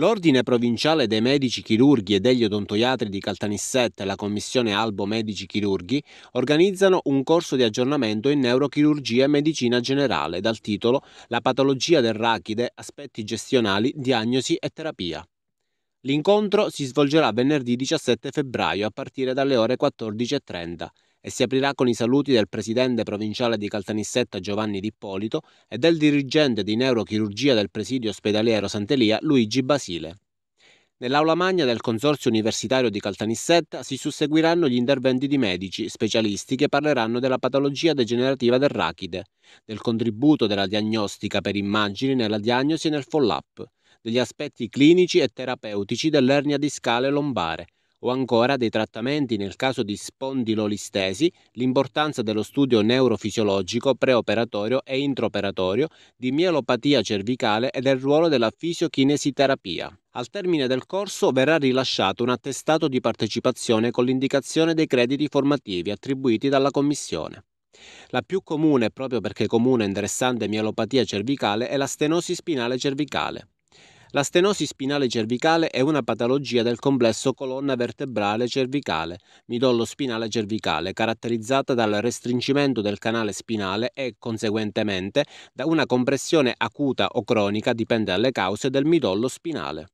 L'Ordine Provinciale dei Medici Chirurghi e degli Odontoiatri di Caltanissette e la Commissione Albo Medici Chirurghi organizzano un corso di aggiornamento in neurochirurgia e medicina generale dal titolo La patologia del rachide, aspetti gestionali, diagnosi e terapia. L'incontro si svolgerà venerdì 17 febbraio a partire dalle ore 14.30 e si aprirà con i saluti del presidente provinciale di Caltanissetta Giovanni D'Ippolito e del dirigente di neurochirurgia del presidio ospedaliero Sant'Elia Luigi Basile. Nell'aula magna del Consorzio Universitario di Caltanissetta si susseguiranno gli interventi di medici, specialisti che parleranno della patologia degenerativa del rachide, del contributo della diagnostica per immagini nella diagnosi e nel follow-up, degli aspetti clinici e terapeutici dell'ernia discale lombare, o ancora dei trattamenti nel caso di spondilolistesi, l'importanza dello studio neurofisiologico preoperatorio e intraoperatorio di mielopatia cervicale e del ruolo della fisiochinesiterapia. Al termine del corso verrà rilasciato un attestato di partecipazione con l'indicazione dei crediti formativi attribuiti dalla Commissione. La più comune, proprio perché comune e interessante mielopatia cervicale, è la stenosi spinale cervicale. La stenosi spinale cervicale è una patologia del complesso colonna vertebrale cervicale, midollo spinale cervicale, caratterizzata dal restringimento del canale spinale e, conseguentemente, da una compressione acuta o cronica, dipende dalle cause, del midollo spinale.